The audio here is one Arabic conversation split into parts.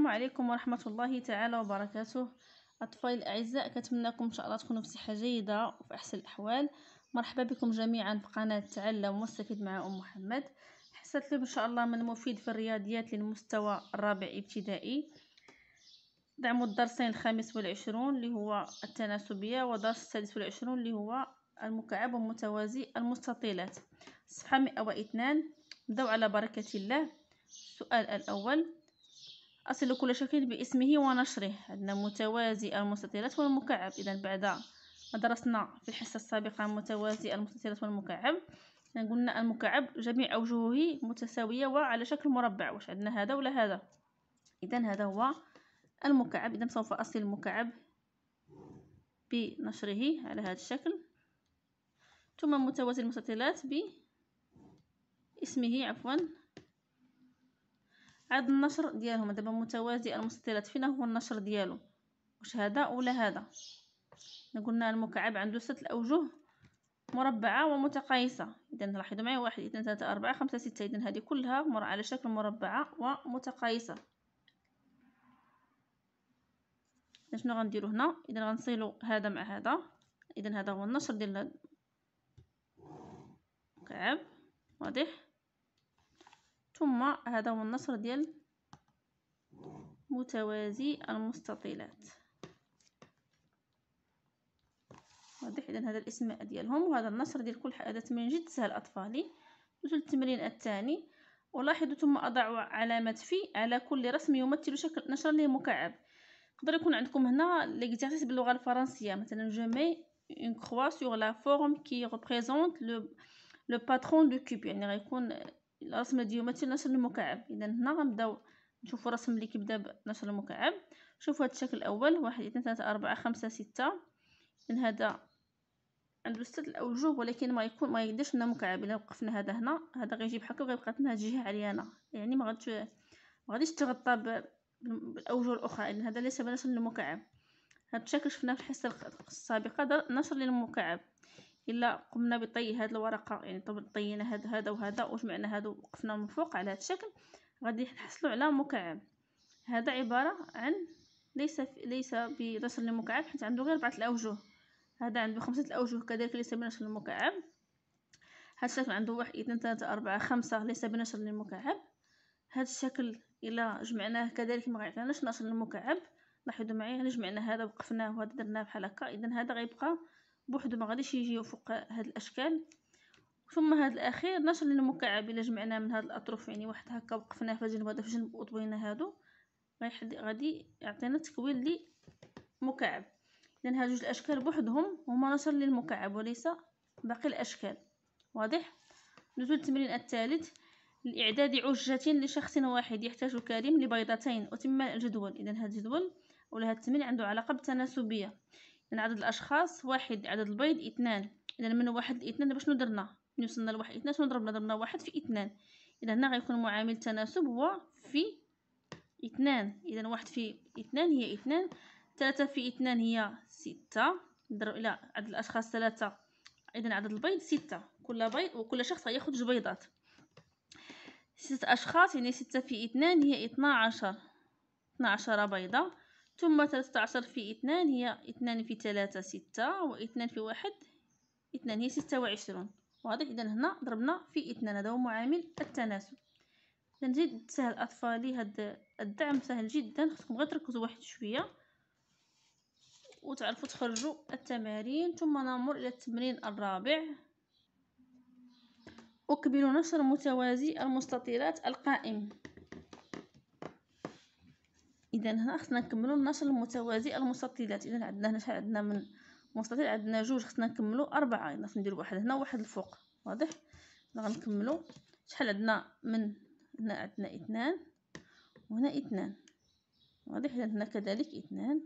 السلام عليكم ورحمة الله تعالى وبركاته أطفال الأعزاء كتمنىكم إن شاء الله تكونوا بصحة جيدة وفي أحسن الأحوال مرحبا بكم جميعا في قناة تعلم واستفيد مع أم محمد حصلت لكم إن شاء الله من مفيد في الرياضيات للمستوى الرابع ابتدائي دعموا الدرسين الخامس والعشرون اللي هو التناسبية ودرس السادس والعشرون اللي هو المكعب المتوازي المستطيلات صفحة مئة واثنان نبداو على بركة الله السؤال الأول أصل كل شكل باسمه ونشره عندنا متوازي المستطيلات والمكعب إذا بعد ما درسنا في الحصة السابقة متوازي المستطيلات والمكعب قلنا المكعب جميع أوجهه متساوية وعلى شكل مربع واش عندنا هذا ولا هذا إذا هذا هو المكعب إذا سوف أصل المكعب بنشره على هذا الشكل ثم متوازي المستطيلات باسمه عفوا عاد النشر ديالهم دابا متوازي المستطيلات فين هو النشر ديالو واش هذا ولا هذا قلنا المكعب عنده ست الاوجه مربعه ومتقايسه اذا لاحظوا معايا واحد اثنين ثلاثه اربعه خمسه سته اذا هذه كلها مر على شكل مربعه ومتقايسه اذا شنو غنديرو هنا اذا غنصيلو هذا مع هذا اذا هذا هو النشر ديال المكعب واضح ثم هذا هو النصر ديال متوازي المستطيلات واضح اذا هذا الاسماء ديالهم وهذا النصر ديال كل حاجه تمرين جد سهل اطفالي ندوزو للتمرين الثاني ولاحظوا ثم اضع علامه في على كل رسم يمثل شكل نشر لمكعب يقدر يكون عندكم هنا ليكزيرسيس باللغه الفرنسيه مثلا جومي اون كروا سور لا فورم كي ريبريزونت لو لو باترون دو كوب يعني غيكون الرسمه ديالو مثل نشر المكعب اذا هنا غنبداو نشوفوا الرسم اللي كيبدا بنشر المكعب شوفوا هذا الشكل الاول واحد اثنين ثلاثه اربعه خمسه سته اذا هذا عندو سته الاوجه ولكن ما يكون ما يقدرش لنا مكعب الا وقفنا هذا هنا هذا غيجي بحال وغيبقى لنا جهه عريانه يعني ما غاديش ما غاديش تغطى بالاوجه الاخرى اذا هذا ليس بنشر المكعب هذا الشكل شفناه في الحصه السابقه نشر للمكعب الا قمنا بطي هاد الورقه يعني طينا هاد هذا وهذا وجمعنا هادو وقفنا من فوق على هاد الشكل غادي نحصلوا على مكعب هذا عباره عن ليس ليس برسم المكعب حيت عنده غير اربعه الاوجه هذا عنده خمسه الاوجه كذلك ليس بنشر المكعب هذا الشكل عنده واحد اثنين ثلاثه اربعه خمسه ليس بنشر المكعب هذا الشكل الى جمعناه كذلك ما غيعطيناش نشر المكعب لاحظوا معايا الا يعني جمعنا هذا وقفناه وهذا درناه بحال هكا اذا هذا غيبقى بوحدو ما غاديش يجيو فوق هاد الاشكال ثم هاد الاخير نشر المكعب الا جمعناه من هاد الاطراف يعني واحد هكا وقفناه في جنب هذا في جنب وطوينا هادو غادي يعطينا تكوين لي مكعب اذا هاد جوج الاشكال بوحدهم هما نشر للمكعب وليس باقي الاشكال واضح ندوز للتمرين الثالث لإعداد عجة لشخص واحد يحتاج كريم لبيضتين وتم الجدول إذا هاد الجدول ولا هاد التمرين عنده علاقة بالتناسبية من عدد الأشخاص واحد عدد البيض اثنان إذا من واحد لاثنان دابا شنو درنا ملي وصلنا لواحد اثنان شنو ضربنا ضربنا واحد في اثنان إذا هنا غيكون معامل التناسب هو في اثنان إذا واحد في اثنان هي اثنان ثلاثة في اثنان هي ستة نضرب إلى عدد الأشخاص ثلاثة إذا عدد البيض ستة كل بيض وكل شخص غياخد جوج بيضات ستة أشخاص يعني ستة في اثنان هي اثنا عشر اثنا عشر بيضة ثم ثلاثة عشر في اثنان هي اثنان في ثلاثة ستة واثنان في واحد اثنان هي ستة وعشرون واضح إذا هنا ضربنا في اثنان هذا هو معامل التناسب إذا جد سهل أطفالي هاد الدعم سهل جدا خصكم غير تركزوا واحد شوية وتعرفوا تخرجوا التمارين ثم نمر إلى التمرين الرابع أكمل نشر متوازي المستطيلات القائم اذا هنا خصنا نكملو النشر المتوازي المستطيلات اذا عندنا هنا شحال عندنا من مستطيل عندنا جوج خصنا نكملو اربعه خصنا نديرو واحد هنا وواحد الفوق واضح غنكملو شحال عندنا من هنا عندنا اثنان وهنا اثنان واضح هنا كذلك اثنان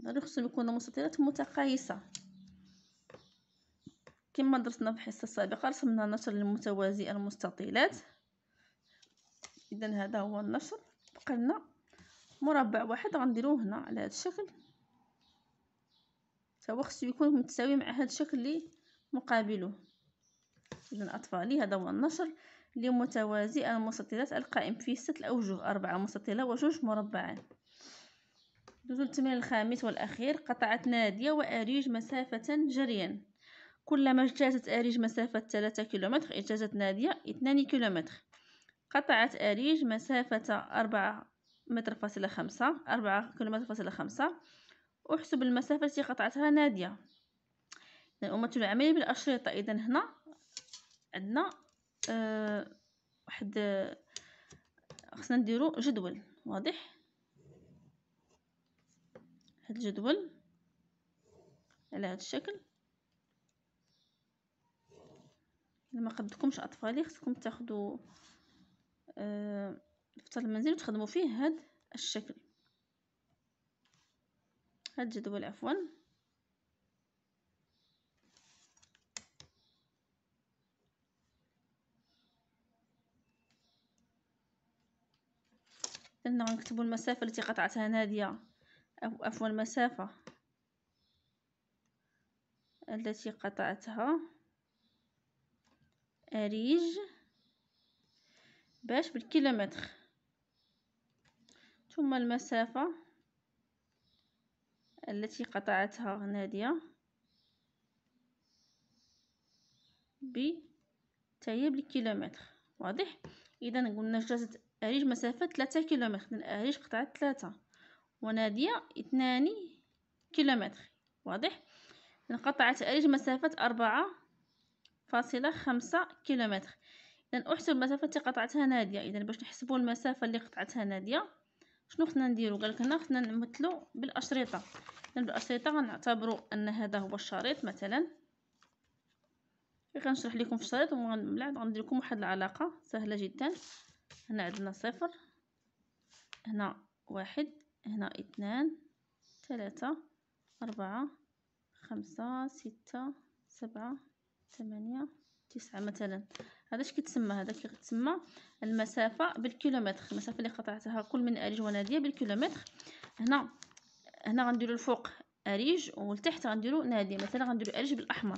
ضروري خصهم يكونوا مستطيلات متقايسه كما درسنا في الحصه السابقه رسمنا النشر المتوازي المستطيلات اذا هذا هو النشر بقى لنا مربع واحد غنديروه هنا على هذا الشكل هو خصو يكون متساوي مع هذا الشكل اللي مقابله اذا اطفالي هذا هو النشر لمتوازي المستطيلات القائم فيه ست الاوجه اربعه مستطيله وجوج مربعان ندوزو للتمرين الخامس والاخير قطعت ناديه واريج مسافه جريا كلما اجتازت اريج مسافه 3 كيلومتر اجتازت ناديه 2 كيلومتر قطعت أريج مسافة أربعة متر فاصلة خمسة أربعة كيلومتر فاصلة خمسة أحسب المسافة التي قطعتها نادية إذن العملية بالأشرطة إذا هنا عندنا آه، واحد آه، خصنا نديرو جدول واضح هاد الجدول على هاد الشكل ما قدكمش اطفالي خصكم تاخدو دفتر آه، المنزل وتخدموا فيه هاد الشكل هاد الجدول عفوا لأنه نكتبوا المسافة التي قطعتها نادية أو عفوا المسافة التي قطعتها أريج باش بالكيلومتر ثم المسافة التي قطعتها نادية ب تاهي بالكيلومتر واضح اذا قلنا جازت اريج مسافة ثلاثة كيلومتر من اريج قطعت ثلاثة ونادية اثنان كيلومتر واضح انقطعت اريج مسافة أربعة فاصلة خمسة كيلومتر اذا احسب المسافة التي قطعتها ناديه اذا باش نحسبوا المسافه اللي قطعتها ناديه شنو خصنا نديرو قالك هنا خصنا نمثلو بالاشرطه اذا بالاشرطه غنعتبرو ان هذا هو الشريط مثلا غنشرح لكم في الشريط ومن بعد غندير لكم واحد العلاقه سهله جدا هنا عندنا صفر هنا واحد هنا اثنان ثلاثة أربعة خمسة ستة سبعة ثمانية تسعة مثلا هذا اش كيتسمى هذا كيتسمى المسافه بالكيلومتر المسافه اللي قطعتها كل من اريج وناديه بالكيلومتر هنا هنا غنديروا الفوق اريج والتحت غنديروا ناديه مثلا غنديروا اريج بالاحمر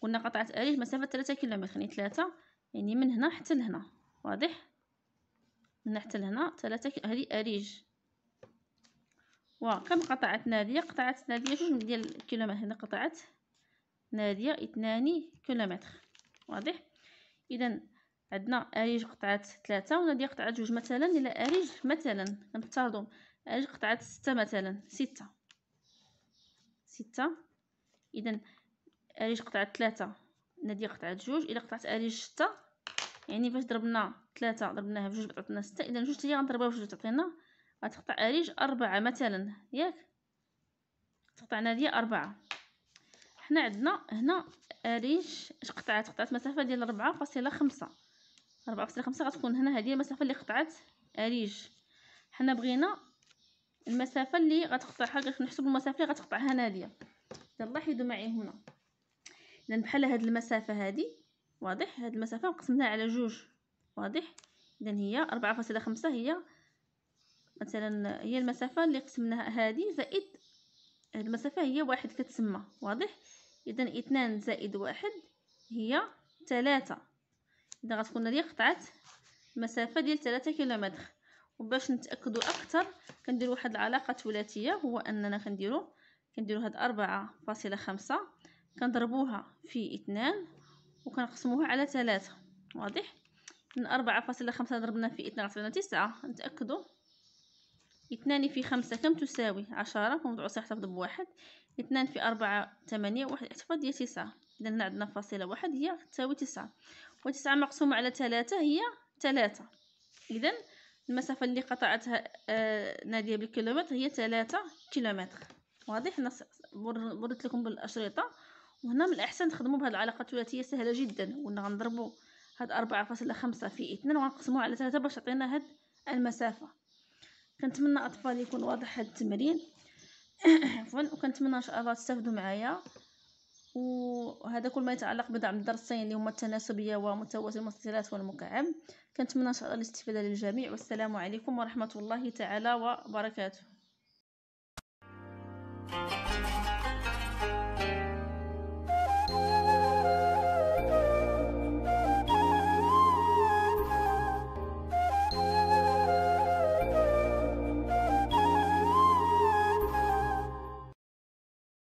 قلنا قطعت اريج مسافه 3 كيلومتر يعني 3 يعني من هنا حتى لهنا واضح من حتى لهنا 3 هذه اريج وكم قطعت ناديه قطعت ناديه جوج ديال الكيلومتر هنا قطعت ناديه 2 كيلومتر واضح اذا عندنا اريج قطعات ثلاثة ونادية قطعات جوج مثلا الى اريج مثلا كنفترضوا اريج قطعات ستة مثلا ستة ستة اذا اريج قطعات ثلاثة نادية قطعات جوج الى قطعات اريج ستة يعني فاش ضربنا ثلاثة ضربناها بجوج تعطينا ستة اذا جوج هي غنضربها بجوج تعطينا غتقطع اريج أربعة مثلا ياك تقطع نادية أربعة حنا عندنا هنا ريش اش قطعات قطعات مسافه ديال ربعة فاصله خمسة ربعة فاصله خمسة غتكون هنا هذه المسافه اللي قطعات ريش حنا بغينا المسافه اللي غتقطعها كنحسبوا المسافه اللي غتقطعها ناديه حيدو معي هنا اذا بحال هاد المسافه هذه واضح هاد المسافه قسمناها على جوج واضح اذا هي ربعة فاصله خمسة هي مثلا هي المسافه اللي قسمناها هذه زائد المسافه هي واحد كتسمى واضح اذا اثنان زائد واحد هي ثلاثة اذا غتكون هذه قطعت مسافة ديال ثلاثة كيلومتر وباش نتاكدوا اكثر كنديروا واحد العلاقه ثلاثيه هو اننا كنديروا كنديروا هاد أربعة فاصلة خمسة كنضربوها في اثنان وكنقسموها على ثلاثة واضح من أربعة فاصلة خمسة ضربنا في اثنان عطينا تسعة نتاكدوا اثنان في خمسة كم تساوي عشرة كنوضعو صحيح بواحد اثنان في أربعة ثمانية واحد الاحتفاظ هي تسعة إذا عندنا فاصلة واحد هي تساوي تسعة وتسعة مقسومة على ثلاثة هي ثلاثة إذا المسافة اللي قطعتها آه نادية بالكيلومتر هي ثلاثة كيلومتر واضح أنا وريت لكم بالأشرطة وهنا من الأحسن تخدموا بهاد العلاقة الثلاثية سهلة جدا وأن غنضربوا هاد أربعة فاصلة خمسة في اثنين وغنقسموها على ثلاثة باش تعطينا هاد المسافة كنتمنى أطفال يكون واضح هاد التمرين عفوا وكنتمنى ان شاء الله تستافدوا معايا وهذا كل ما يتعلق بدعم الدرسين اللي هما التناسبيه ومتوازي المثلثات والمكعب كنتمنى ان شاء الله الاستفاده للجميع والسلام عليكم ورحمه الله تعالى وبركاته